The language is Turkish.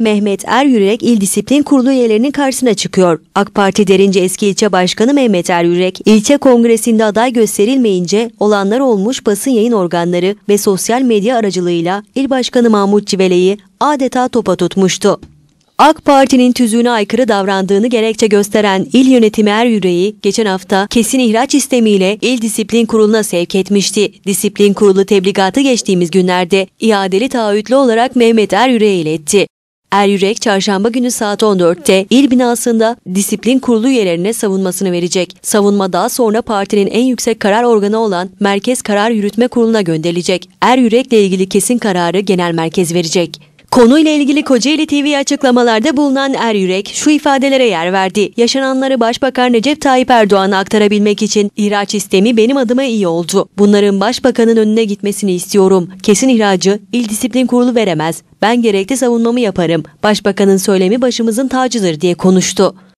Mehmet Er Yürek İl Disiplin Kurulu üyelerinin karşısına çıkıyor. AK Parti derince eski ilçe başkanı Mehmet Er Yürek, ilçe kongresinde aday gösterilmeyince olanlar olmuş basın yayın organları ve sosyal medya aracılığıyla il başkanı Mahmut Civele'yi adeta topa tutmuştu. AK Parti'nin tüzüğüne aykırı davrandığını gerekçe gösteren il yönetimi Er Yüreği geçen hafta kesin ihraç istemiyle il disiplin kuruluna sevk etmişti. Disiplin kurulu tebligatı geçtiğimiz günlerde iadeli taahhütlü olarak Mehmet Er Yüreği iletti. Er Yürek çarşamba günü saat 14'te il binasında disiplin kurulu üyelerine savunmasını verecek. Savunma daha sonra partinin en yüksek karar organı olan Merkez Karar Yürütme Kurulu'na gönderilecek. Er Yürek'le ilgili kesin kararı genel merkez verecek. Konuyla ilgili Kocaeli TV açıklamalarda bulunan Er Yürek şu ifadelere yer verdi. Yaşananları Başbakan Recep Tayyip Erdoğan'a aktarabilmek için ihraç sistemi benim adıma iyi oldu. Bunların Başbakan'ın önüne gitmesini istiyorum. Kesin ihracı İl Disiplin Kurulu veremez. Ben gerekli savunmamı yaparım. Başbakanın söylemi başımızın tacıdır diye konuştu.